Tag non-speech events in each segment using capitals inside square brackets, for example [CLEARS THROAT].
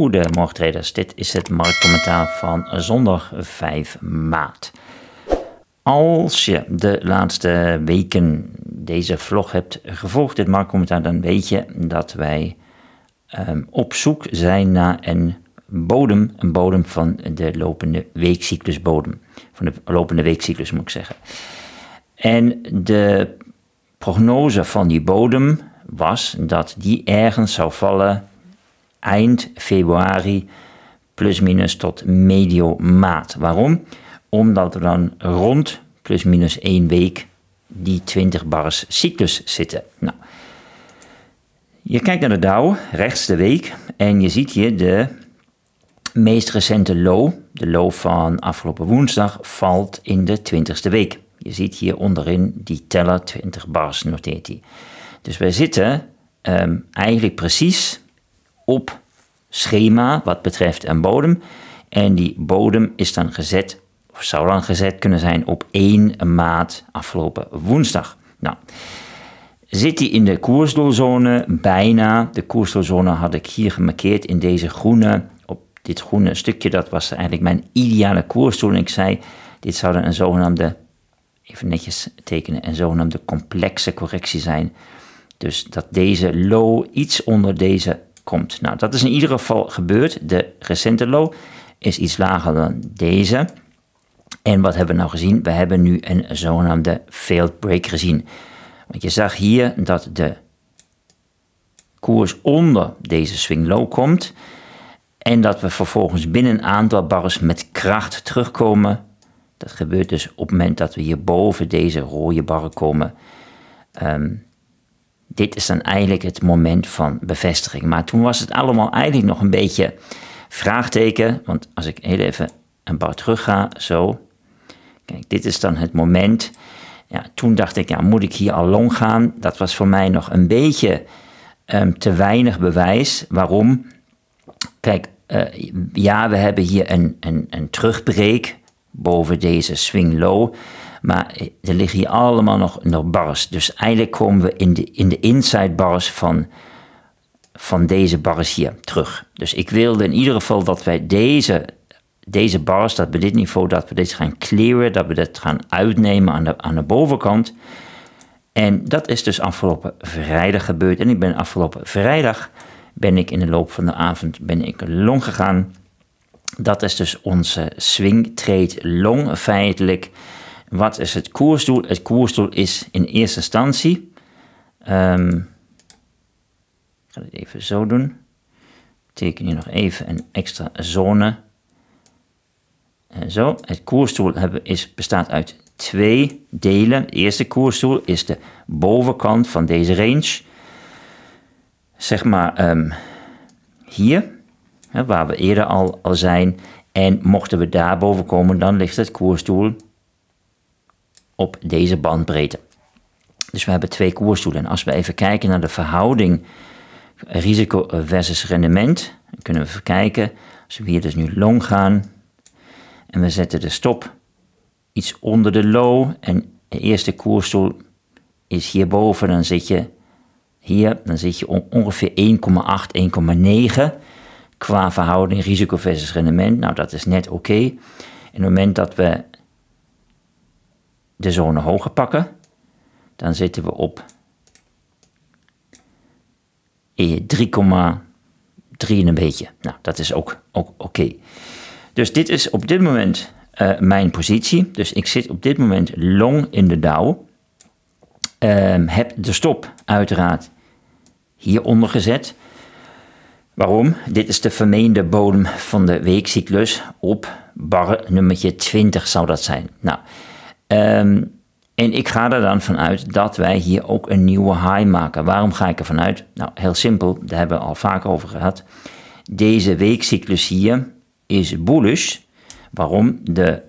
Goedemorgen traders, dit is het marktcommentaar van zondag 5 maart. Als je de laatste weken deze vlog hebt gevolgd, dit marktcommentaar, dan weet je dat wij ehm, op zoek zijn naar een bodem, een bodem van de lopende weekcyclusbodem. Van de lopende weekcyclus moet ik zeggen. En de prognose van die bodem was dat die ergens zou vallen eind februari, plus-minus tot medio maat. Waarom? Omdat we dan rond plus-minus 1 week die 20 bars cyclus zitten. Nou, je kijkt naar de Dow, rechts de week, en je ziet hier de meest recente low, de low van afgelopen woensdag, valt in de 20ste week. Je ziet hier onderin die teller 20 bars noteert hij. Dus wij zitten ehm, eigenlijk precies op schema wat betreft een bodem. En die bodem is dan gezet, of zou dan gezet kunnen zijn op 1 maand afgelopen woensdag. Nou, zit die in de koersdoelzone? Bijna. De koersdoelzone had ik hier gemarkeerd in deze groene, op dit groene stukje. Dat was eigenlijk mijn ideale koersdoel. Ik zei, dit zou dan een zogenaamde, even netjes tekenen, een zogenaamde complexe correctie zijn. Dus dat deze low iets onder deze komt. Nou, dat is in ieder geval gebeurd. De recente low is iets lager dan deze. En wat hebben we nou gezien? We hebben nu een zogenaamde failed break gezien. Want je zag hier dat de koers onder deze swing low komt. En dat we vervolgens binnen een aantal bars met kracht terugkomen. Dat gebeurt dus op het moment dat we hier boven deze rode barren komen. Ehm, dit is dan eigenlijk het moment van bevestiging. Maar toen was het allemaal eigenlijk nog een beetje vraagteken. Want als ik heel even een bouw terug ga, zo. Kijk, dit is dan het moment. Ja, toen dacht ik, ja, moet ik hier al lang gaan? Dat was voor mij nog een beetje ehm, te weinig bewijs. Waarom? Kijk, eh, ja, we hebben hier een, een, een terugbreek boven deze swing low. Maar er liggen hier allemaal nog, nog bars. Dus eigenlijk komen we in de, in de inside bars van, van deze bars hier terug. Dus ik wilde in ieder geval dat wij deze, deze bars, dat we dit niveau, dat we dit gaan clearen, dat we dit gaan uitnemen aan de, aan de bovenkant. En dat is dus afgelopen vrijdag gebeurd. En ik ben afgelopen vrijdag, ben ik in de loop van de avond, ben ik long gegaan. Dat is dus onze swing trade long feitelijk. Wat is het koersdoel? Het koersdoel is in eerste instantie. Um, ik ga het even zo doen. Teken hier nog even een extra zone. En zo. Het koersdoel hebben, is, bestaat uit twee delen. De eerste koersdoel is de bovenkant van deze range. Zeg maar um, hier, hè, waar we eerder al, al zijn. En mochten we daarboven komen, dan ligt het koersdoel op deze bandbreedte. Dus we hebben twee koersdoelen. als we even kijken naar de verhouding risico versus rendement, dan kunnen we even kijken. Als we hier dus nu long gaan en we zetten de stop iets onder de low en de eerste koersdoel is hierboven, dan zit je hier, dan zit je ongeveer 1,8, 1,9 qua verhouding risico versus rendement. Nou, dat is net oké. Okay. En op het moment dat we de zone hoger pakken, dan zitten we op 3,3 e en een beetje. Nou, dat is ook, ook oké. Dus dit is op dit moment eh, mijn positie. Dus ik zit op dit moment long in de Dow. Ehm, heb de stop uiteraard hieronder gezet. Waarom? Dit is de vermeende bodem van de weekcyclus op bar nummertje 20 zou dat zijn. Nou, Ehm, en ik ga er dan vanuit dat wij hier ook een nieuwe high maken. Waarom ga ik er vanuit? Nou, heel simpel, daar hebben we al vaak over gehad. Deze weekcyclus hier is bullish. Waarom? De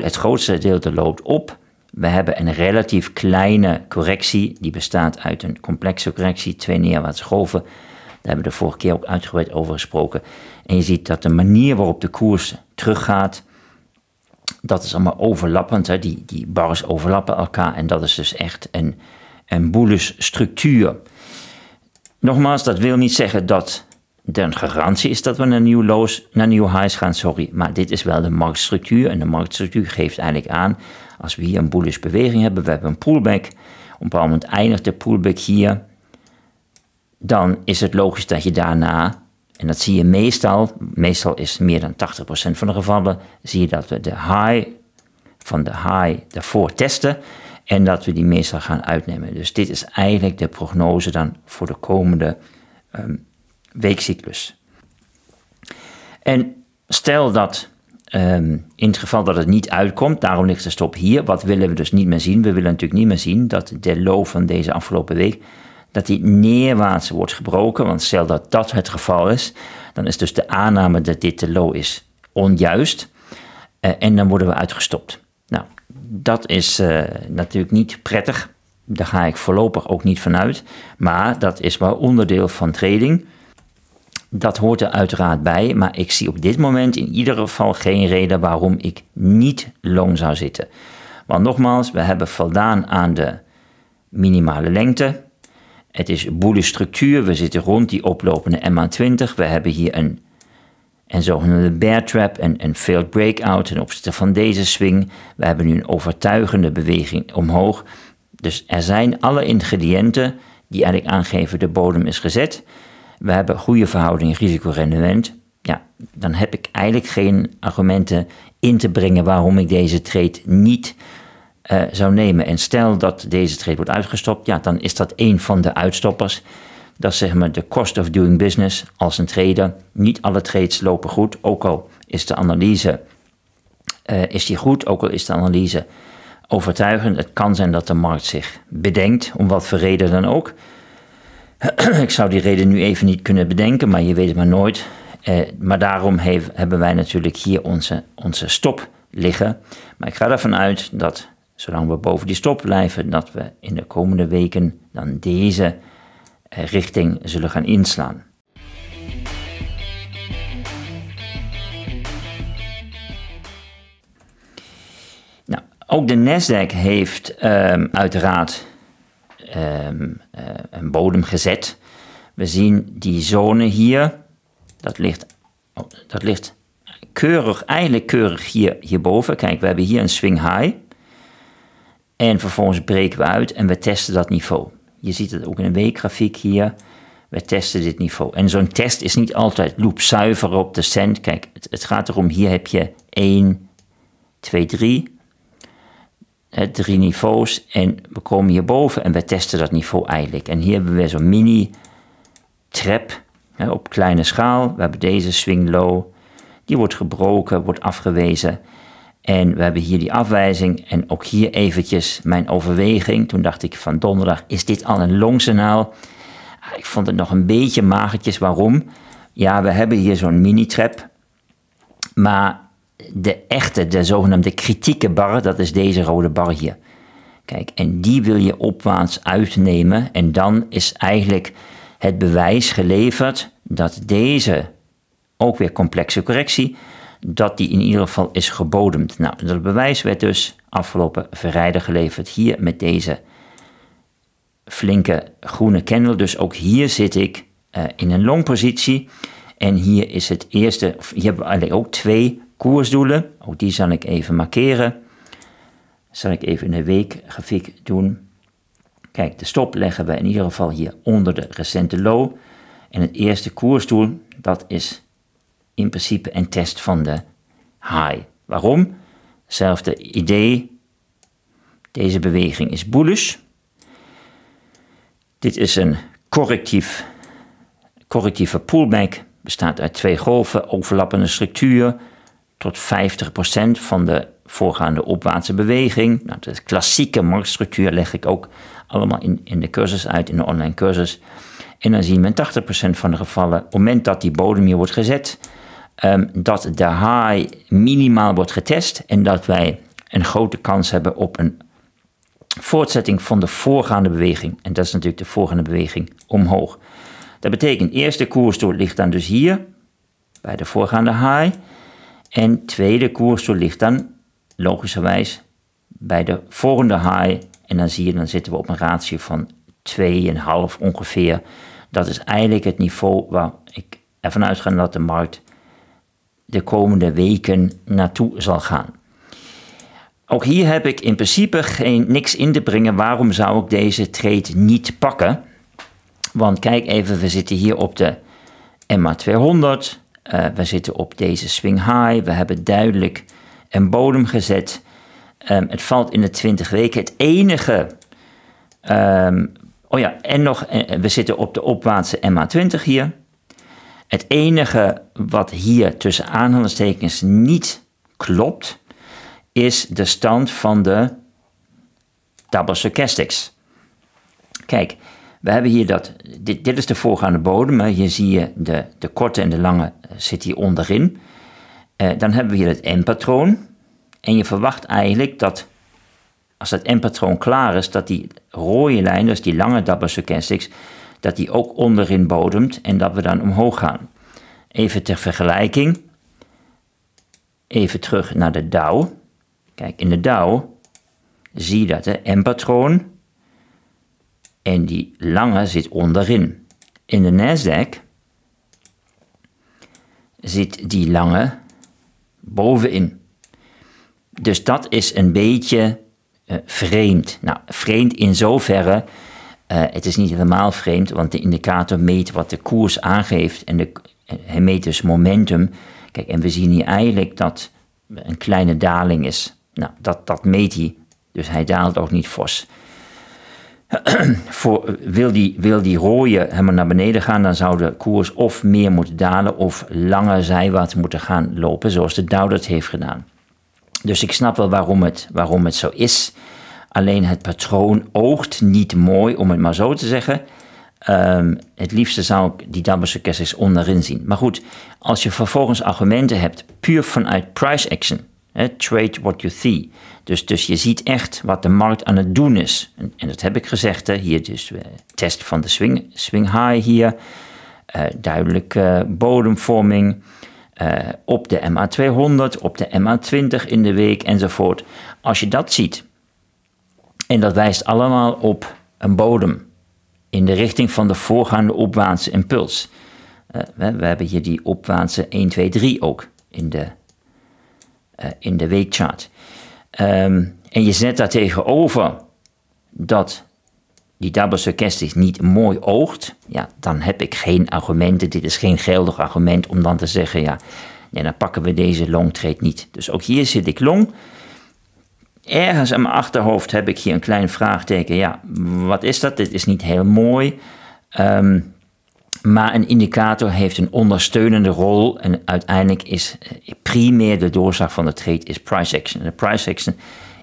het grootste gedeelte loopt op. We hebben een relatief kleine correctie. Die bestaat uit een complexe correctie, twee neerwaartse golven. Daar hebben we de vorige keer ook uitgebreid over gesproken. En je ziet dat de manier waarop de koers teruggaat, dat is allemaal overlappend. Hè? Die, die bars overlappen elkaar en dat is dus echt een, een boelus structuur. Nogmaals, dat wil niet zeggen dat er een garantie is dat we naar nieuw lows, naar nieuw highs gaan, sorry. Maar dit is wel de marktstructuur en de marktstructuur geeft eigenlijk aan, als we hier een bullish beweging hebben, we hebben een pullback, op een bepaald moment eindigt de pullback hier, dan is het logisch dat je daarna en dat zie je meestal, meestal is meer dan 80% van de gevallen, zie je dat we de high van de high daarvoor testen en dat we die meestal gaan uitnemen. Dus dit is eigenlijk de prognose dan voor de komende ehm, weekcyclus. En stel dat ehm, in het geval dat het niet uitkomt, daarom ligt de stop hier. Wat willen we dus niet meer zien? We willen natuurlijk niet meer zien dat de low van deze afgelopen week dat die neerwaarts wordt gebroken. Want stel dat dat het geval is, dan is dus de aanname dat dit de low is onjuist. Eh, en dan worden we uitgestopt. Nou, dat is eh, natuurlijk niet prettig. Daar ga ik voorlopig ook niet van uit. Maar dat is wel onderdeel van trading. Dat hoort er uiteraard bij. Maar ik zie op dit moment in ieder geval geen reden waarom ik niet long zou zitten. Want nogmaals, we hebben voldaan aan de minimale lengte. Het is boele structuur. We zitten rond die oplopende MA20. We hebben hier een, een zogenaamde bear trap en een failed breakout ten opzichte van deze swing. We hebben nu een overtuigende beweging omhoog. Dus er zijn alle ingrediënten die eigenlijk aangeven de bodem is gezet. We hebben goede verhouding risico rendement. Ja, dan heb ik eigenlijk geen argumenten in te brengen waarom ik deze trade niet eh, zou nemen. En stel dat deze trade wordt uitgestopt, ja, dan is dat een van de uitstoppers. Dat zeg maar de cost of doing business als een trader. Niet alle trades lopen goed, ook al is de analyse eh, is die goed, ook al is de analyse overtuigend. Het kan zijn dat de markt zich bedenkt, om wat voor reden dan ook. [CLEARS THROAT] Ik zou die reden nu even niet kunnen bedenken, maar je weet het maar nooit. Eh, maar daarom hebben wij natuurlijk hier onze, onze stop liggen. Maar ik ga ervan uit dat zolang we boven die stop blijven, dat we in de komende weken dan deze eh, richting zullen gaan inslaan. Nou, ook de Nasdaq heeft ehm, uiteraard ehm, eh, een bodem gezet. We zien die zone hier, dat ligt, oh, dat ligt keurig, eigenlijk keurig hier, hierboven. Kijk, we hebben hier een swing high. En vervolgens breken we uit en we testen dat niveau. Je ziet het ook in een weekgrafiek hier. We testen dit niveau. En zo'n test is niet altijd loopzuiver op de cent. Kijk, het, het, gaat erom, hier heb je 1, 2, 3. drie niveaus. En we komen hierboven en we testen dat niveau eigenlijk. En hier hebben we zo'n mini trap hè, op kleine schaal. We hebben deze swing low. Die wordt gebroken, wordt afgewezen. En we hebben hier die afwijzing en ook hier eventjes mijn overweging. Toen dacht ik van donderdag, is dit al een longsignaal? Ah, ik vond het nog een beetje magertjes. Waarom? Ja, we hebben hier zo'n mini-trap. Maar de echte, de zogenaamde kritieke bar, dat is deze rode bar hier. Kijk, en die wil je opwaarts uitnemen. En dan is eigenlijk het bewijs geleverd dat deze, ook weer complexe correctie, dat die in ieder geval is gebodemd. Nou, dat bewijs werd dus afgelopen verrijder geleverd hier met deze flinke groene candle. Dus ook hier zit ik eh, in een longpositie. En hier is het eerste, of hier hebben we ook twee koersdoelen. Ook die zal ik even markeren. Zal ik even in week weekgrafiek doen. Kijk, de stop leggen we in ieder geval hier onder de recente low. En het eerste koersdoel, dat is in principe een test van de high. Waarom? Hetzelfde idee. Deze beweging is bullish. Dit is een correctief, correctieve pullback. Bestaat uit twee golven, overlappende structuur. Tot 50% van de voorgaande opwaartse beweging. Nou, de klassieke marktstructuur leg ik ook allemaal in, in de cursus uit, in de online cursus. En dan zien we in 80% van de gevallen, op het moment dat die bodem hier wordt gezet, Ehm, dat de high minimaal wordt getest en dat wij een grote kans hebben op een voortzetting van de voorgaande beweging. En dat is natuurlijk de voorgaande beweging omhoog. Dat betekent eerste koersdoel ligt dan dus hier bij de voorgaande high. En tweede koersdoel ligt dan logischerwijs bij de volgende high. En dan zie je, dan zitten we op een ratio van 2,5 ongeveer. Dat is eigenlijk het niveau waar ik ervan uitga dat de markt de komende weken naartoe zal gaan. Ook hier heb ik in principe geen, niks in te brengen. Waarom zou ik deze trade niet pakken? Want kijk even, we zitten hier op de MA200. Eh, we zitten op deze swing high. We hebben duidelijk een bodem gezet. Ehm, het valt in de 20 weken. Het enige. Ehm, oh ja, en nog. Eh, we zitten op de opwaartse MA20 hier. Het enige wat hier tussen aanhalingstekens niet klopt, is de stand van de double stochastics. Kijk, we hebben hier dat, dit, dit is de voorgaande bodem. Hè. Hier zie je de, de korte en de lange eh, zit hier onderin. Eh, dan hebben we hier het M-patroon. En je verwacht eigenlijk dat als dat M-patroon klaar is, dat die rode lijn, dus die lange double stochastics, dat die ook onderin bodemt en dat we dan omhoog gaan. Even ter vergelijking. Even terug naar de Dow. Kijk, in de Dow zie je dat, de M-patroon. En die lange zit onderin. In de Nasdaq zit die lange bovenin. Dus dat is een beetje eh, vreemd. Nou, vreemd in zoverre eh, het is niet helemaal vreemd, want de indicator meet wat de koers aangeeft en de, eh, hij meet dus momentum. Kijk, en we zien hier eigenlijk dat een kleine daling is. Nou, dat, dat meet hij, dus hij daalt ook niet fors. [CLEARS THROAT] Voor, wil, die, wil die rode helemaal naar beneden gaan, dan zou de koers of meer moeten dalen of langer zijwaarts moeten gaan lopen, zoals de Dow dat heeft gedaan. Dus ik snap wel waarom het, waarom het zo is. Alleen het patroon oogt niet mooi, om het maar zo te zeggen. Ehm, het liefste zou ik die Damascus onderin zien. Maar goed, als je vervolgens argumenten hebt, puur vanuit price action, trade what you see. Dus, dus je ziet echt wat de markt aan het doen is. En, en dat heb ik gezegd, hè, hier dus eh, test van de swing, swing high hier, eh, duidelijke bodemvorming. Eh, op de MA200, op de MA20 in de week enzovoort. Als je dat ziet, en dat wijst allemaal op een bodem in de richting van de voorgaande opwaartse impuls. Eh, we, we, hebben hier die opwaartse 1, 2, 3 ook in de, eh, in de weekchart. Ehm, en je zet daar tegenover dat die double stochastic niet mooi oogt, ja, dan heb ik geen argumenten. Dit is geen geldig argument om dan te zeggen, ja, nee, dan pakken we deze long trade niet. Dus ook hier zit ik long ergens in mijn achterhoofd heb ik hier een klein vraagteken. Ja, wat is dat? Dit is niet heel mooi. Ehm, maar een indicator heeft een ondersteunende rol en uiteindelijk is eh, primair de doorslag van de trade is price action. de price action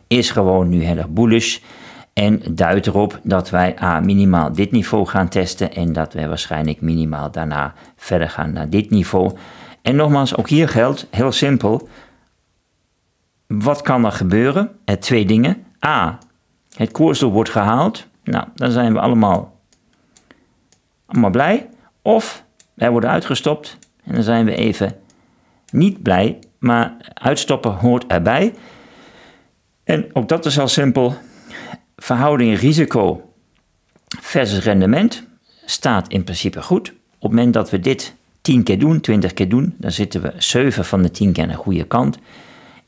is gewoon nu heel erg bullish en duidt erop dat wij A, minimaal dit niveau gaan testen en dat we waarschijnlijk minimaal daarna verder gaan naar dit niveau. En nogmaals, ook hier geldt heel simpel, wat kan er gebeuren? Eh, twee dingen. A. Het koersdoel wordt gehaald. Nou, dan zijn we allemaal, allemaal blij. Of wij worden uitgestopt en dan zijn we even niet blij. Maar uitstoppen hoort erbij. En ook dat is al simpel. Verhouding risico versus rendement staat in principe goed. Op het moment dat we dit 10 keer doen, 20 keer doen, dan zitten we 7 van de 10 keer aan de goede kant.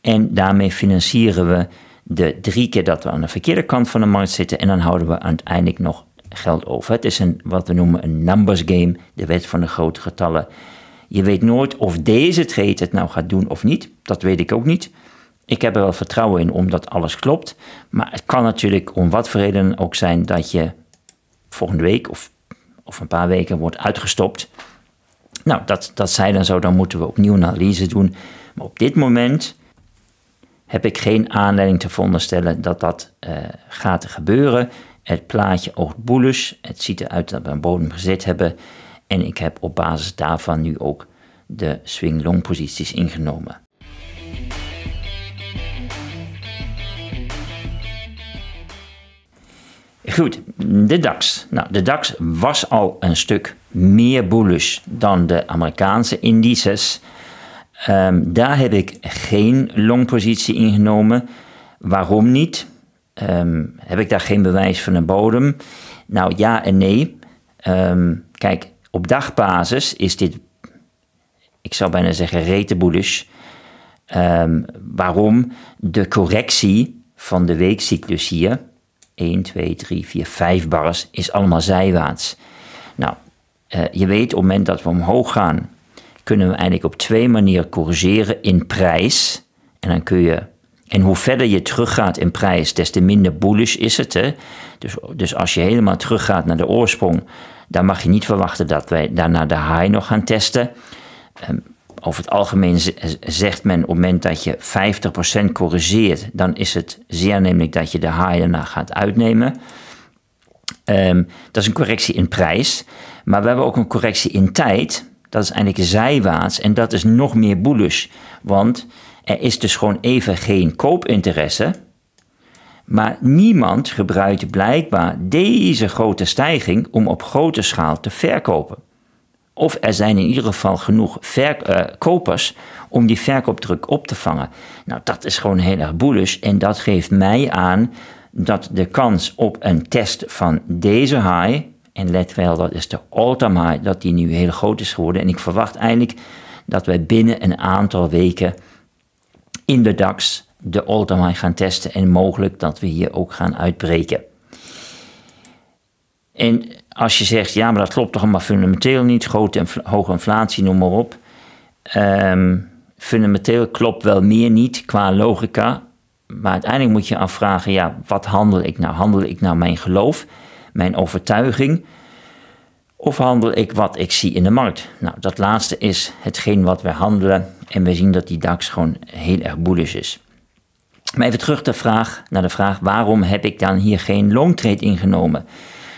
En daarmee financieren we de drie keer dat we aan de verkeerde kant van de markt zitten. En dan houden we uiteindelijk nog geld over. Het is een, wat we noemen een numbers game, de wet van de grote getallen. Je weet nooit of deze trade het nou gaat doen of niet. Dat weet ik ook niet. Ik heb er wel vertrouwen in omdat alles klopt. Maar het kan natuurlijk om wat voor reden ook zijn dat je volgende week of, of een paar weken wordt uitgestopt. Nou, dat, dat zij dan zo, dan moeten we opnieuw een analyse doen. Maar op dit moment heb ik geen aanleiding te veronderstellen dat dat eh, gaat gebeuren. Het plaatje oogt boelus. Het ziet eruit dat we een bodem gezet hebben. En ik heb op basis daarvan nu ook de swing-long posities ingenomen. Goed, de DAX. Nou, de DAX was al een stuk meer bullish dan de Amerikaanse indices. Ehm, daar heb ik geen longpositie ingenomen. Waarom niet? Ehm, heb ik daar geen bewijs van een bodem? Nou ja en nee. Ehm, kijk, op dagbasis is dit, ik zou bijna zeggen, rete bullish. waarom? De correctie van de weekcyclus hier, 1, 2, 3, 4, 5 bars, is allemaal zijwaarts. Nou, eh, je weet op het moment dat we omhoog gaan, kunnen we eigenlijk op twee manieren corrigeren in prijs. En dan kun je. En hoe verder je teruggaat in prijs, des te minder bullish is het. Hè? Dus, dus als je helemaal teruggaat naar de oorsprong, dan mag je niet verwachten dat wij daarna de high nog gaan testen. Ehm, over het algemeen zegt men op het moment dat je 50% corrigeert, dan is het zeer namelijk dat je de high daarna gaat uitnemen. Ehm, dat is een correctie in prijs. Maar we hebben ook een correctie in tijd. Dat is eigenlijk zijwaarts en dat is nog meer boelus, Want er is dus gewoon even geen koopinteresse. Maar niemand gebruikt blijkbaar deze grote stijging om op grote schaal te verkopen. Of er zijn in ieder geval genoeg uh, kopers om die verkoopdruk op te vangen. Nou, dat is gewoon heel erg bullish en dat geeft mij aan dat de kans op een test van deze high en let wel, dat is de all dat die nu heel groot is geworden. En ik verwacht eigenlijk dat wij binnen een aantal weken in de DAX de all gaan testen. En mogelijk dat we hier ook gaan uitbreken. En als je zegt, ja, maar dat klopt toch allemaal fundamenteel niet. Grote en hoge inflatie, noem maar op. Ehm, fundamenteel klopt wel meer niet qua logica. Maar uiteindelijk moet je afvragen, ja, wat handel ik nou? Handel ik nou mijn geloof? mijn overtuiging? Of handel ik wat ik zie in de markt? Nou, dat laatste is hetgeen wat we handelen. En we zien dat die DAX gewoon heel erg bullish is. Maar even terug de vraag, naar de vraag: waarom heb ik dan hier geen long trade ingenomen?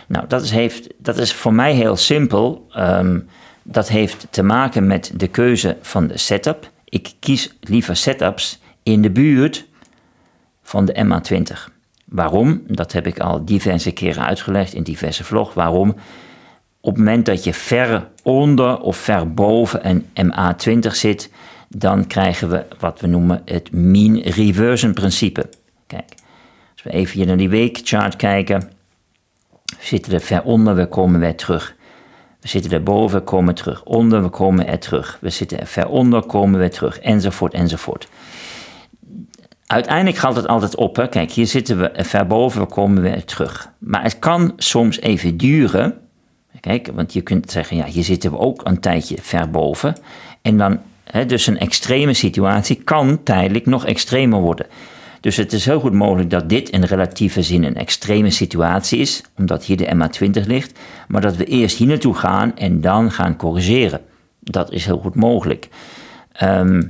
Nou, dat is, heeft, dat is voor mij heel simpel. Ehm, dat heeft te maken met de keuze van de setup. Ik kies liever setups in de buurt van de MA20. Waarom? Dat heb ik al diverse keren uitgelegd in diverse vlog. Waarom? Op het moment dat je ver onder of ver boven een MA20 zit, dan krijgen we wat we noemen het mean reversion principe. Kijk, als we even hier naar die weekchart kijken, we zitten er ver onder, we komen weer terug. We zitten erboven, komen terug. Onder, we komen er terug. We zitten er ver onder, komen weer terug. Enzovoort, enzovoort. Uiteindelijk gaat het altijd op. Hè? Kijk, hier zitten we eh, ver boven, we komen weer terug. Maar het kan soms even duren. Kijk, want je kunt zeggen, ja, hier zitten we ook een tijdje ver boven. En dan, hè, dus een extreme situatie kan tijdelijk nog extremer worden. Dus het is heel goed mogelijk dat dit in relatieve zin een extreme situatie is, omdat hier de MA20 ligt, maar dat we eerst hier naartoe gaan en dan gaan corrigeren. Dat is heel goed mogelijk. Ehm,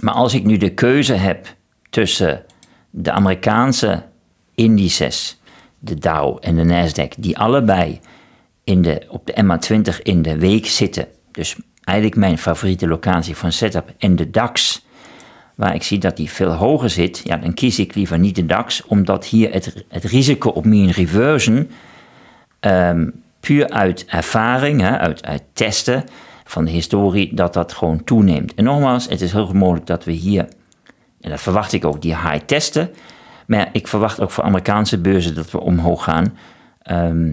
maar als ik nu de keuze heb tussen de Amerikaanse indices, de Dow en de Nasdaq, die allebei in de, op de MA20 in de week zitten. Dus eigenlijk mijn favoriete locatie van setup. En de DAX, waar ik zie dat die veel hoger zit, ja, dan kies ik liever niet de DAX, omdat hier het, het risico op mean reversion ehm, puur uit ervaring, hè, uit, uit testen van de historie, dat dat gewoon toeneemt. En nogmaals, het is heel mogelijk dat we hier en dat verwacht ik ook, die high testen. Maar ik verwacht ook voor Amerikaanse beurzen dat we omhoog gaan. Ehm,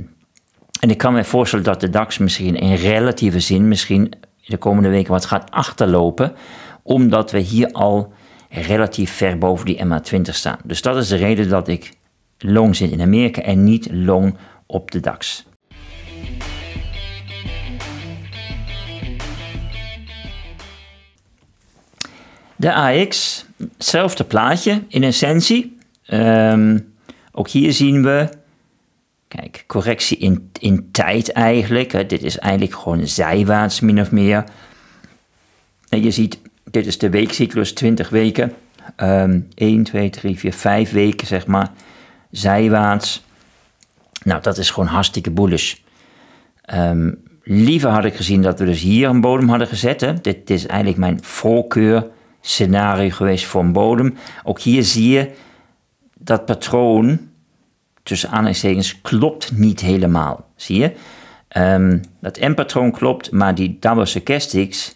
en ik kan me voorstellen dat de DAX misschien in relatieve zin misschien de komende weken wat gaat achterlopen. Omdat we hier al relatief ver boven die MA20 staan. Dus dat is de reden dat ik long zit in Amerika en niet long op de DAX. De AX Hetzelfde plaatje in essentie. Ehm, ook hier zien we, kijk, correctie in, in tijd eigenlijk. Dit is eigenlijk gewoon zijwaarts min of meer. En je ziet, dit is de weekcyclus, 20 weken. Um, 1, 2, 3, 4, 5 weken zeg maar. Zijwaarts. Nou, dat is gewoon hartstikke bullish. Ehm, liever had ik gezien dat we dus hier een bodem hadden gezet. Hè. dit is eigenlijk mijn voorkeur scenario geweest voor een bodem. Ook hier zie je dat patroon tussen aanhalingstekens klopt niet helemaal. Zie je? Ehm, dat M-patroon klopt, maar die double stochastics,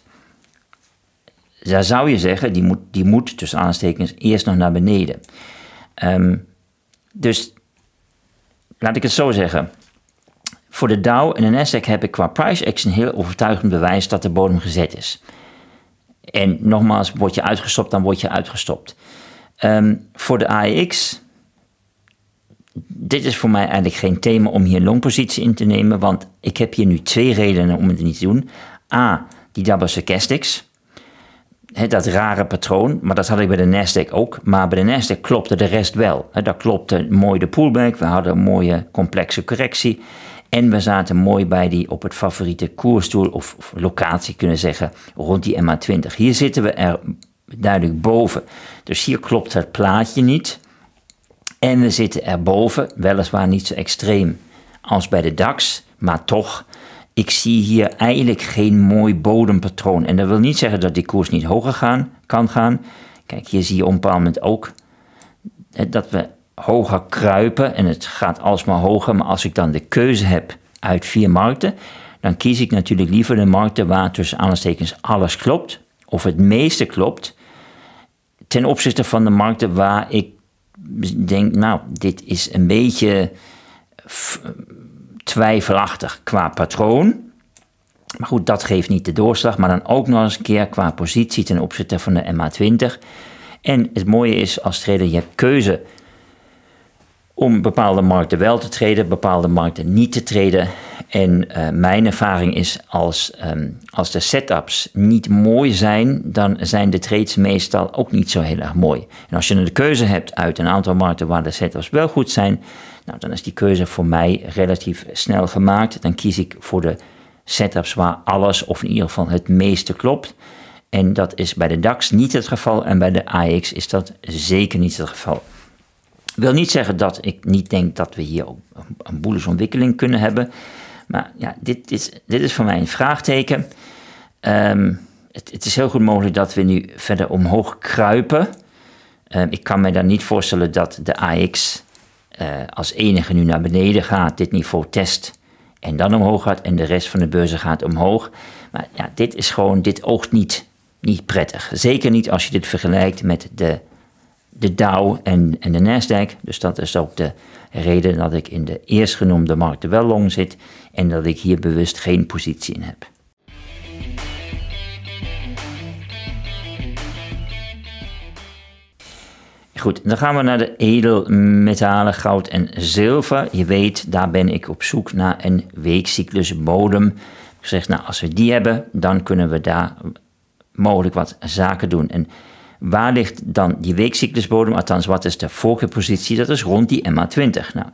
daar zou je zeggen, die moet, die moet tussen aanstekens eerst nog naar beneden. Ehm, dus laat ik het zo zeggen. Voor de Dow en de Nasdaq heb ik qua price action heel overtuigend bewijs dat de bodem gezet is. En nogmaals, word je uitgestopt, dan word je uitgestopt. Ehm, voor de AEX, dit is voor mij eigenlijk geen thema om hier longpositie in te nemen, want ik heb hier nu twee redenen om het niet te doen. A, die double stochastics, he, dat rare patroon, maar dat had ik bij de Nasdaq ook. Maar bij de Nasdaq klopte de rest wel. He, daar klopte mooi de pullback, we hadden een mooie complexe correctie. En we zaten mooi bij die op het favoriete koersstuur of, locatie kunnen zeggen rond die MA20. Hier zitten we er duidelijk boven. Dus hier klopt het plaatje niet. En we zitten erboven, weliswaar niet zo extreem als bij de DAX, maar toch, ik zie hier eigenlijk geen mooi bodempatroon. En dat wil niet zeggen dat die koers niet hoger gaan, kan gaan. Kijk, hier zie je op een bepaald moment ook eh, dat we hoger kruipen en het gaat alsmaar hoger. Maar als ik dan de keuze heb uit vier markten, dan kies ik natuurlijk liever de markten waar tussen aanstekens alles klopt, of het meeste klopt, ten opzichte van de markten waar ik denk, nou, dit is een beetje twijfelachtig qua patroon. Maar goed, dat geeft niet de doorslag. Maar dan ook nog eens een keer qua positie ten opzichte van de MA20. En het mooie is als trader, je hebt keuze om bepaalde markten wel te treden, bepaalde markten niet te treden. En eh, mijn ervaring is als, ehm, als de setups niet mooi zijn, dan zijn de trades meestal ook niet zo heel erg mooi. En als je een keuze hebt uit een aantal markten waar de setups wel goed zijn, nou, dan is die keuze voor mij relatief snel gemaakt. Dan kies ik voor de setups waar alles of in ieder geval het meeste klopt. En dat is bij de DAX niet het geval en bij de AX is dat zeker niet het geval wil niet zeggen dat ik niet denk dat we hier ook een ontwikkeling kunnen hebben. Maar ja, dit is, dit is voor mij een vraagteken. Ehm, het, het, is heel goed mogelijk dat we nu verder omhoog kruipen. Ehm, ik kan me dan niet voorstellen dat de AX eh, als enige nu naar beneden gaat, dit niveau test en dan omhoog gaat en de rest van de beurzen gaat omhoog. Maar ja, dit is gewoon, dit oogt niet, niet prettig. Zeker niet als je dit vergelijkt met de de Dow en, en de Nasdaq. Dus dat is ook de reden dat ik in de eerstgenoemde markten wel long zit en dat ik hier bewust geen positie in heb. Goed, dan gaan we naar de edelmetalen goud en zilver. Je weet, daar ben ik op zoek naar een weekcyclus bodem. Ik zeg, nou, als we die hebben, dan kunnen we daar mogelijk wat zaken doen. En Waar ligt dan die weekcyclusbodem? Althans, wat is de vorige positie? Dat is rond die MA20. Nou,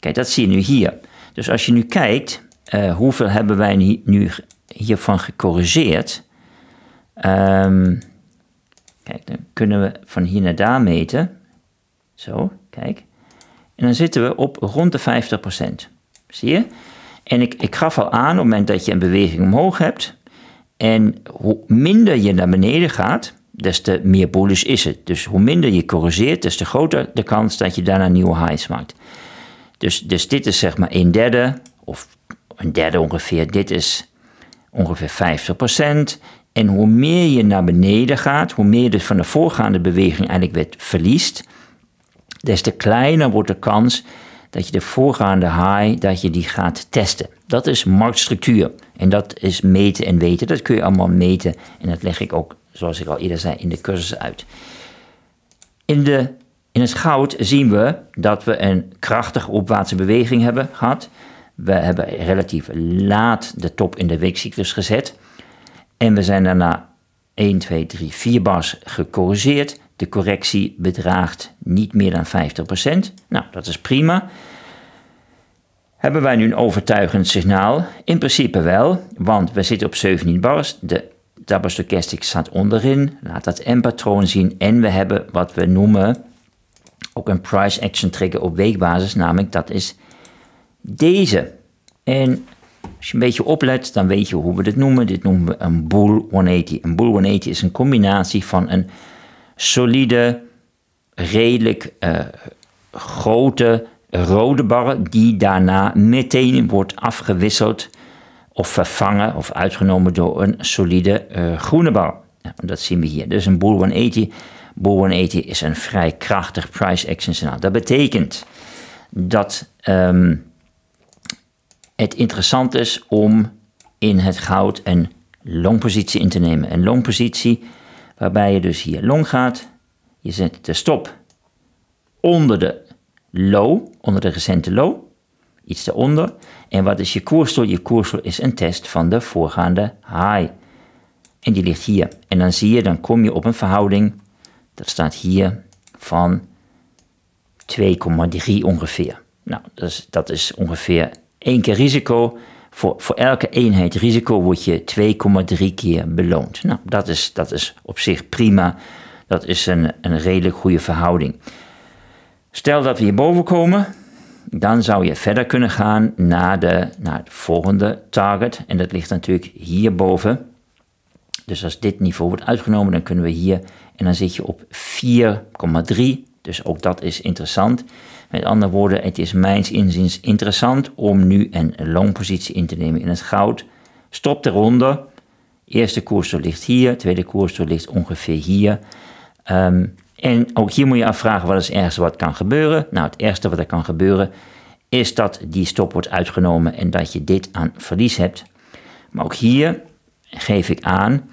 kijk, dat zie je nu hier. Dus als je nu kijkt, eh, hoeveel hebben wij nu hiervan gecorrigeerd? Ehm, kijk, dan kunnen we van hier naar daar meten. Zo, kijk. En dan zitten we op rond de 50%. Zie je? En ik, ik gaf al aan, op het moment dat je een beweging omhoog hebt... en hoe minder je naar beneden gaat des te meer bullish is het. Dus hoe minder je corrigeert, des te groter de kans dat je daarna nieuwe highs maakt. Dus, dus dit is zeg maar een derde, of een derde ongeveer. Dit is ongeveer 50%. En hoe meer je naar beneden gaat, hoe meer je van de voorgaande beweging eigenlijk werd verliest, des te kleiner wordt de kans dat je de voorgaande high, dat je die gaat testen. Dat is marktstructuur. En dat is meten en weten. Dat kun je allemaal meten. En dat leg ik ook zoals ik al eerder zei, in de cursus uit. In, de, in het goud zien we dat we een krachtige opwaartse beweging hebben gehad. We hebben relatief laat de top in de weekcyclus gezet. En we zijn daarna 1, 2, 3, 4 bars gecorrigeerd. De correctie bedraagt niet meer dan 50%. Nou, dat is prima. Hebben wij nu een overtuigend signaal? In principe wel, want we zitten op 17 bars. De Double-stochastic staat onderin, laat dat M-patroon zien en we hebben wat we noemen ook een price action trigger op weekbasis, namelijk dat is deze. En als je een beetje oplet, dan weet je hoe we dit noemen. Dit noemen we een bull 180. Een bull 180 is een combinatie van een solide, redelijk eh, grote rode barre die daarna meteen wordt afgewisseld of vervangen of uitgenomen door een solide eh, groene bal. dat zien we hier. Dus een Bull 180. Bull 180 is een vrij krachtig price action signaal. Dat betekent dat ehm, het interessant is om in het goud een longpositie in te nemen. Een longpositie waarbij je dus hier long gaat. Je zet de stop onder de low, onder de recente low. Iets daaronder. En wat is je koersel? Je koersel is een test van de voorgaande high. En die ligt hier. En dan zie je, dan kom je op een verhouding, dat staat hier, van 2,3 ongeveer. Nou, dat is, dat is ongeveer één keer risico. Voor, voor elke eenheid risico word je 2,3 keer beloond. Nou, dat is, dat is op zich prima. Dat is een, een redelijk goede verhouding. Stel dat we hierboven komen, dan zou je verder kunnen gaan naar de, naar de volgende target. En dat ligt natuurlijk hierboven. Dus als dit niveau wordt uitgenomen, dan kunnen we hier. En dan zit je op 4,3. Dus ook dat is interessant. Met andere woorden, het is mijns inziens interessant om nu een longpositie in te nemen in het goud. Stop eronder. Eerste koersdoel ligt hier, tweede koersdoel ligt ongeveer hier. Um, en ook hier moet je afvragen, wat is het ergste wat kan gebeuren? Nou, het ergste wat er kan gebeuren is dat die stop wordt uitgenomen en dat je dit aan verlies hebt. Maar ook hier geef ik aan,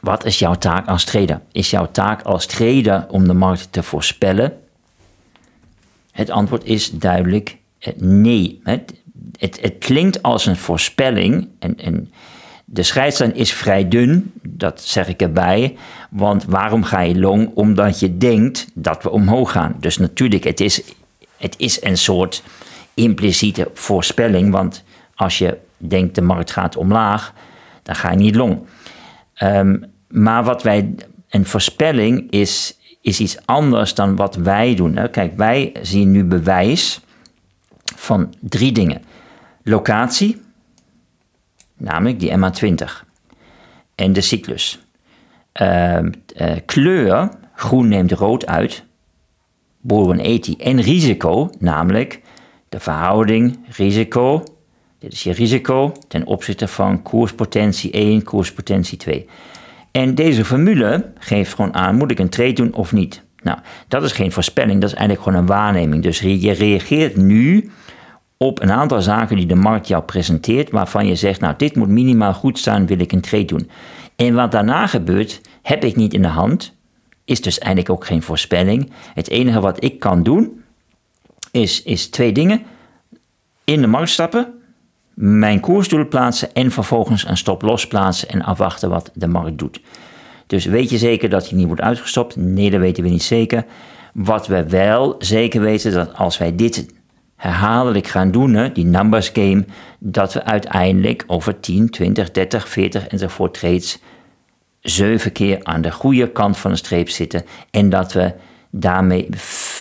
wat is jouw taak als trader? Is jouw taak als trader om de markt te voorspellen? Het antwoord is duidelijk eh, nee. Het, het, klinkt als een voorspelling en, en de scheidslijn is vrij dun, dat zeg ik erbij. Want waarom ga je long? Omdat je denkt dat we omhoog gaan. Dus natuurlijk, het is, het is een soort impliciete voorspelling. Want als je denkt de markt gaat omlaag, dan ga je niet long. Ehm, maar wat wij, een voorspelling is, is iets anders dan wat wij doen. Hè? Kijk, wij zien nu bewijs van drie dingen. Locatie, namelijk die MA20 en de cyclus. Ehm, eh, kleur, groen neemt rood uit, boeren eti en risico, namelijk de verhouding risico, dit is je risico ten opzichte van koerspotentie 1, koerspotentie 2. En deze formule geeft gewoon aan, moet ik een trade doen of niet? Nou, dat is geen voorspelling, dat is eigenlijk gewoon een waarneming. Dus je reageert nu op een aantal zaken die de markt jou presenteert, waarvan je zegt, nou dit moet minimaal goed staan, wil ik een trade doen. En wat daarna gebeurt, heb ik niet in de hand, is dus eigenlijk ook geen voorspelling. Het enige wat ik kan doen, is, is twee dingen. In de markt stappen, mijn koersdoelen plaatsen en vervolgens een stop losplaatsen plaatsen en afwachten wat de markt doet. Dus weet je zeker dat hij niet wordt uitgestopt? Nee, dat weten we niet zeker. Wat we wel zeker weten, dat als wij dit herhaaldelijk gaan doen, hè, die numbers game, dat we uiteindelijk over 10, 20, 30, 40 enzovoort trades zeven keer aan de goede kant van de streep zitten en dat we daarmee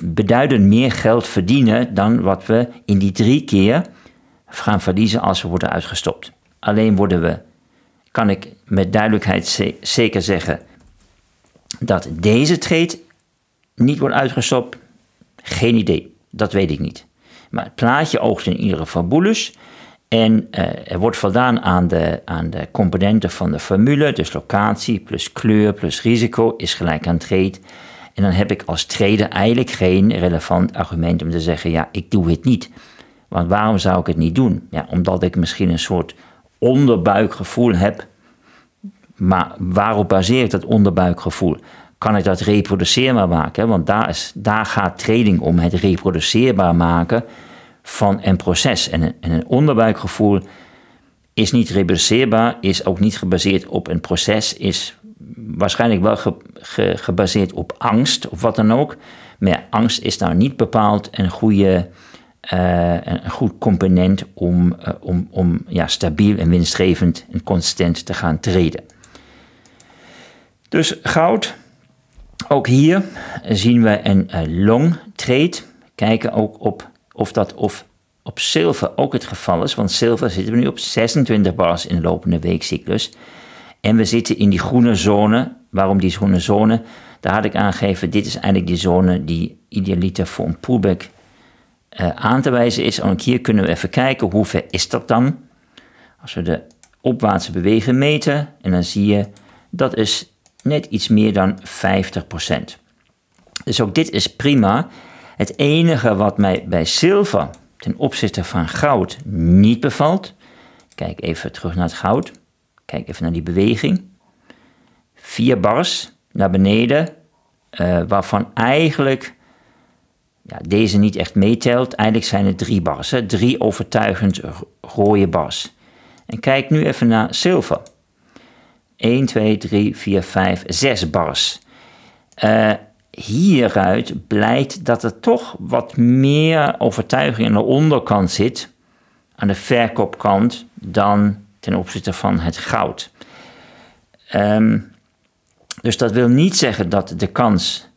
beduidend meer geld verdienen dan wat we in die drie keer gaan verliezen als we worden uitgestopt. Alleen worden we, kan ik met duidelijkheid zeker zeggen, dat deze trade niet wordt uitgestopt? Geen idee, dat weet ik niet. Maar het plaatje oogt in iedere fabulus. En eh, er wordt voldaan aan de, aan de componenten van de formule. Dus locatie plus kleur plus risico is gelijk aan trade. En dan heb ik als trader eigenlijk geen relevant argument om te zeggen: ja, ik doe het niet. Want waarom zou ik het niet doen? Ja, omdat ik misschien een soort onderbuikgevoel heb. Maar waarop baseer ik dat onderbuikgevoel? kan ik dat reproduceerbaar maken? Want daar, is, daar gaat trading om, het reproduceerbaar maken van een proces. En een, een onderbuikgevoel is niet reproduceerbaar, is ook niet gebaseerd op een proces, is waarschijnlijk wel gebaseerd op angst of wat dan ook. Maar angst is nou niet bepaald een, goede, eh, een goed component om, eh, om, om ja, stabiel en winstgevend en consistent te gaan treden. Dus goud, ook hier zien we een eh, long trade. Kijken ook op of dat of op zilver ook het geval is. Want zilver zitten we nu op 26 bars in de lopende weekcyclus. En we zitten in die groene zone. Waarom die groene zone? Daar had ik aangegeven, dit is eigenlijk die zone die idealiter voor een pullback eh, aan te wijzen is. Ook hier kunnen we even kijken, hoe ver is dat dan? Als we de opwaartse beweging meten en dan zie je, dat is net iets meer dan 50%. Dus ook dit is prima. Het enige wat mij bij zilver ten opzichte van goud niet bevalt. Kijk even terug naar het goud. Kijk even naar die beweging. Vier bars naar beneden, eh, waarvan eigenlijk ja, deze niet echt meetelt. Eigenlijk zijn het drie bars, hè? drie overtuigend rode bars. En kijk nu even naar zilver. 1, 2, 3, 4, 5, 6 bars. Uh, hieruit blijkt dat er toch wat meer overtuiging aan de onderkant zit, aan de verkoopkant, dan ten opzichte van het goud. Um, dus dat wil niet zeggen dat de kans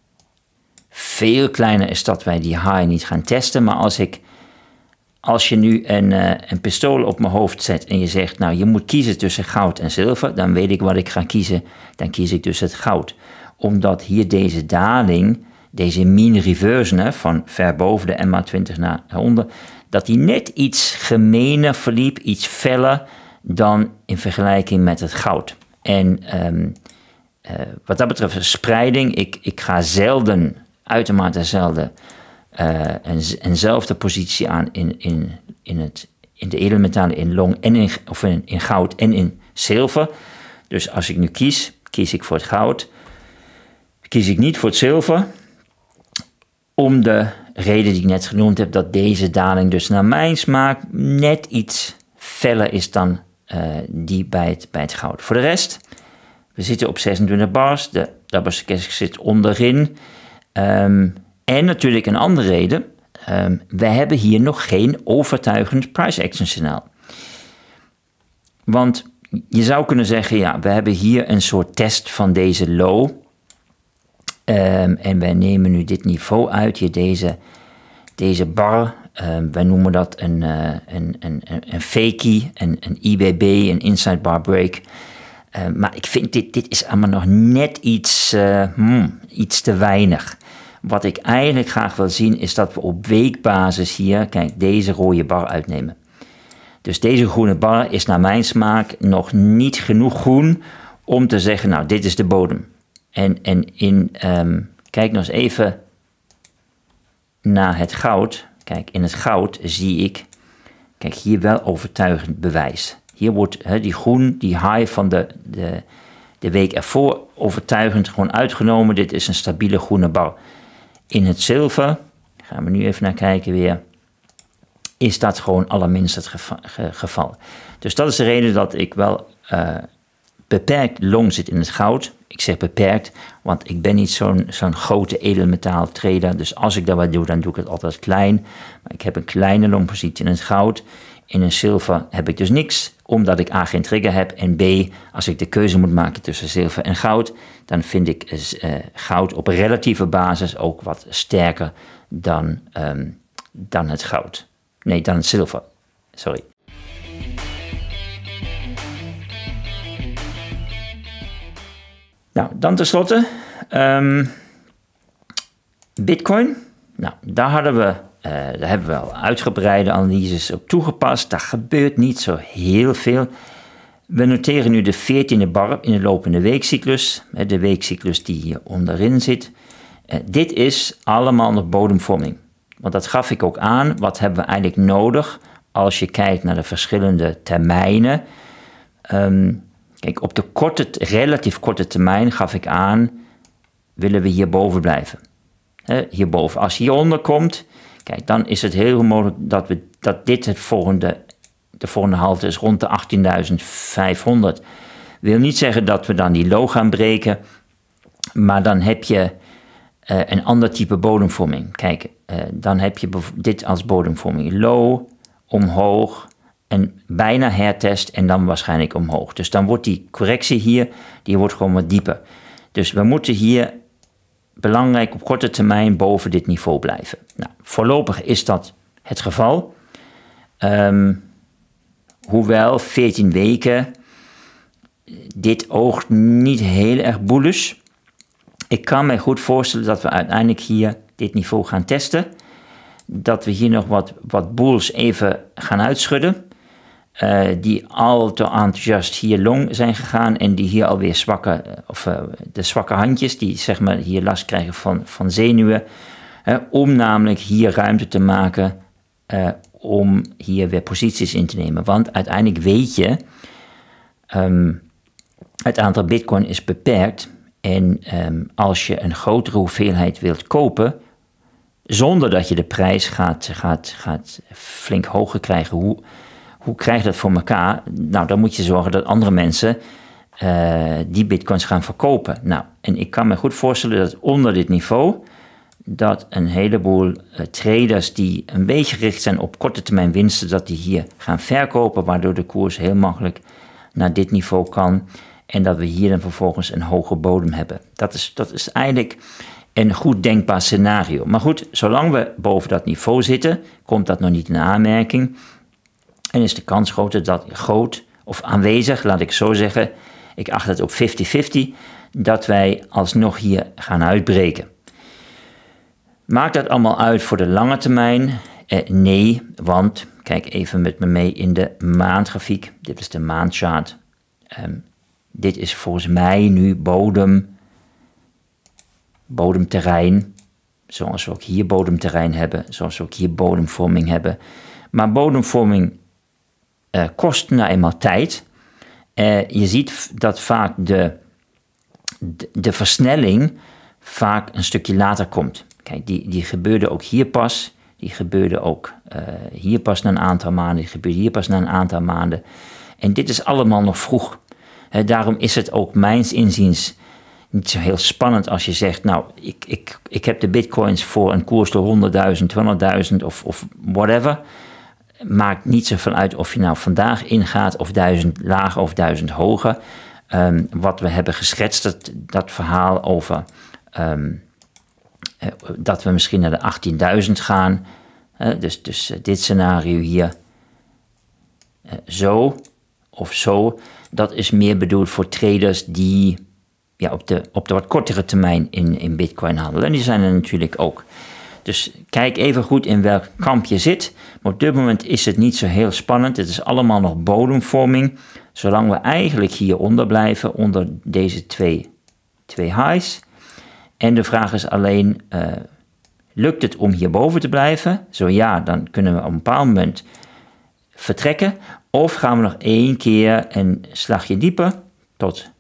veel kleiner is dat wij die high niet gaan testen. Maar als ik als je nu een, eh, een pistool op mijn hoofd zet en je zegt, nou je moet kiezen tussen goud en zilver, dan weet ik wat ik ga kiezen. Dan kies ik dus het goud. Omdat hier deze daling, deze mean reversion van ver boven de MA20 naar onder, dat die net iets gemener verliep, iets feller dan in vergelijking met het goud. En ehm, eh, wat dat betreft, spreiding, ik, ik ga zelden, uitermate zelden, een, eh, eenzelfde positie aan in, in, in, het, in de edelmetalen in long en in, of in, in goud en in zilver. Dus als ik nu kies, kies ik voor het goud. Kies ik niet voor het zilver. Om de reden die ik net genoemd heb, dat deze daling dus naar mijn smaak net iets feller is dan eh, die bij het, bij het goud. Voor de rest, we zitten op 26 bars. De Dabaskes zit onderin. Um, en natuurlijk een andere reden, um, we hebben hier nog geen overtuigend price action signaal. Want je zou kunnen zeggen, ja, we hebben hier een soort test van deze low. Ehm, en wij nemen nu dit niveau uit, hier deze, deze bar. Um, wij noemen dat een, uh, een, een, een, fakie, een, een IBB, e een inside bar break. maar ik vind dit, dit is allemaal nog net iets, eh, hmm, iets te weinig. Wat ik eigenlijk graag wil zien is dat we op weekbasis hier, kijk, deze rode bar uitnemen. Dus deze groene bar is naar mijn smaak nog niet genoeg groen om te zeggen, nou, dit is de bodem. En, en in, ehm, kijk nog eens even naar het goud. Kijk, in het goud zie ik, kijk, hier wel overtuigend bewijs. Hier wordt die groen, die high van de, de, de week ervoor overtuigend gewoon uitgenomen. Dit is een stabiele groene bar. In het zilver, gaan we nu even naar kijken weer, is dat gewoon allerminst het geval. Dus dat is de reden dat ik wel eh, beperkt long zit in het goud. Ik zeg beperkt, want ik ben niet zo'n zo'n grote edelmetaal trader. Dus als ik dat wat doe, dan doe ik het altijd klein. Maar ik heb een kleine longpositie in het goud. In een zilver heb ik dus niks, omdat ik A geen trigger heb en B, als ik de keuze moet maken tussen zilver en goud, dan vind ik eh, eh, goud op relatieve basis ook wat sterker dan, ehm, dan het goud. Nee, dan het zilver. Sorry. Nou, dan tenslotte ehm, Bitcoin. Nou, daar hadden we eh, daar hebben we al uitgebreide analyses op toegepast. Daar gebeurt niet zo heel veel. We noteren nu de 14e bar in de lopende weekcyclus, de weekcyclus die hier onderin zit. Eh, dit is allemaal nog bodemvorming. Want dat gaf ik ook aan. Wat hebben we eigenlijk nodig als je kijkt naar de verschillende termijnen? Ehm, kijk, op de korte, relatief korte termijn gaf ik aan, willen we hierboven blijven. hierboven. Als je hieronder komt, Kijk, dan is het heel mogelijk dat, we, dat dit het volgende, de volgende halte is rond de 18.500. Wil niet zeggen dat we dan die low gaan breken, maar dan heb je eh, een ander type bodemvorming. Kijk, eh, dan heb je dit als bodemvorming. Low, omhoog, en bijna hertest en dan waarschijnlijk omhoog. Dus dan wordt die correctie hier, die wordt gewoon wat dieper. Dus we moeten hier belangrijk op korte termijn boven dit niveau blijven. Nou, voorlopig is dat het geval. Ehm, hoewel 14 weken, dit oogt niet heel erg bullish. Ik kan me goed voorstellen dat we uiteindelijk hier dit niveau gaan testen. Dat we hier nog wat, wat boels even gaan uitschudden. Eh, die al te enthousiast hier long zijn gegaan en die hier alweer zwakke, eh, of eh, de zwakke handjes, die zeg maar hier last krijgen van, van zenuwen, om namelijk hier ruimte te maken om hier weer posities in te nemen. Want uiteindelijk weet je, ehm, het aantal bitcoin is beperkt en ehm, als je een grotere hoeveelheid wilt kopen, zonder dat je de prijs gaat, gaat, gaat flink hoger krijgen, hoe hoe krijg je dat voor elkaar? Nou, dan moet je zorgen dat andere mensen eh, die bitcoins gaan verkopen. Nou, en ik kan me goed voorstellen dat onder dit niveau dat een heleboel eh, traders die een beetje gericht zijn op korte termijn winsten, dat die hier gaan verkopen, waardoor de koers heel makkelijk naar dit niveau kan. En dat we hier dan vervolgens een hoge bodem hebben. Dat is, dat is eigenlijk een goed denkbaar scenario. Maar goed, zolang we boven dat niveau zitten, komt dat nog niet in aanmerking is de kans groter dat, groot of aanwezig, laat ik zo zeggen, ik acht het op 50-50, dat wij alsnog hier gaan uitbreken. Maakt dat allemaal uit voor de lange termijn? Eh, nee, want kijk even met me mee in de maandgrafiek. Dit is de maandchart. Ehm, dit is volgens mij nu bodem, bodemterrein. Zoals we ook hier bodemterrein hebben, zoals we ook hier bodemvorming hebben. Maar bodemvorming uh, kost nou eenmaal tijd. Eh, je ziet dat vaak de, de, versnelling vaak een stukje later komt. Kijk, die, die gebeurde ook hier pas. Die gebeurde ook uh, hier pas na een aantal maanden. Die gebeurde hier pas na een aantal maanden. En dit is allemaal nog vroeg. daarom is het ook mijns inziens niet zo heel spannend als je zegt, nou, ik, ik, ik heb de bitcoins voor een koers door 100.000, 200.000 of, of whatever maakt niet zoveel uit of je nou vandaag ingaat of duizend lager of duizend hoger. Ehm, wat we hebben geschetst, dat, dat verhaal over ehm, eh, dat we misschien naar de 18.000 gaan. dus dus eh, dit scenario hier, eh, zo of zo, dat is meer bedoeld voor traders die ja, op, de, op de wat kortere termijn in, in Bitcoin handelen. En die zijn er natuurlijk ook. Dus kijk even goed in welk kamp je zit. Maar op dit moment is het niet zo heel spannend. Het is allemaal nog bodemvorming. Zolang we eigenlijk hieronder blijven, onder deze twee, twee highs. En de vraag is alleen, eh, lukt het om hierboven te blijven? Zo ja, dan kunnen we op een bepaald moment vertrekken. Of gaan we nog één keer een slagje dieper tot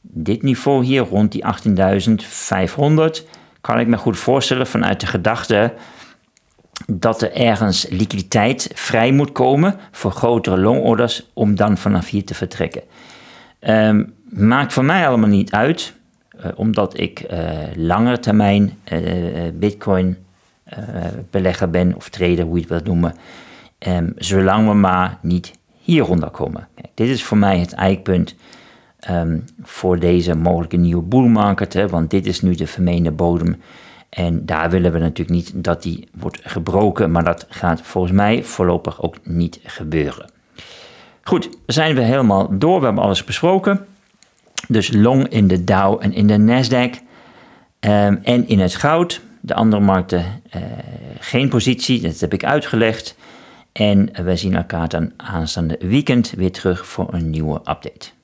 dit niveau hier rond die 18.500 kan ik me goed voorstellen vanuit de gedachte dat er ergens liquiditeit vrij moet komen voor grotere longorders om dan vanaf hier te vertrekken. Ehm, maakt voor mij allemaal niet uit, eh, omdat ik uh, eh, lange termijn eh, bitcoin belegger ben of trader, hoe je het wilt noemen. Ehm, zolang we maar niet hieronder komen. Kijk, dit is voor mij het eikpunt Ehm, voor deze mogelijke nieuwe bull want dit is nu de vermeende bodem. En daar willen we natuurlijk niet dat die wordt gebroken, maar dat gaat volgens mij voorlopig ook niet gebeuren. Goed, zijn we helemaal door, we hebben alles besproken. Dus long in de Dow en in de Nasdaq. Ehm, en in het goud, de andere markten eh, geen positie, dat heb ik uitgelegd. En we zien elkaar dan aanstaande weekend weer terug voor een nieuwe update.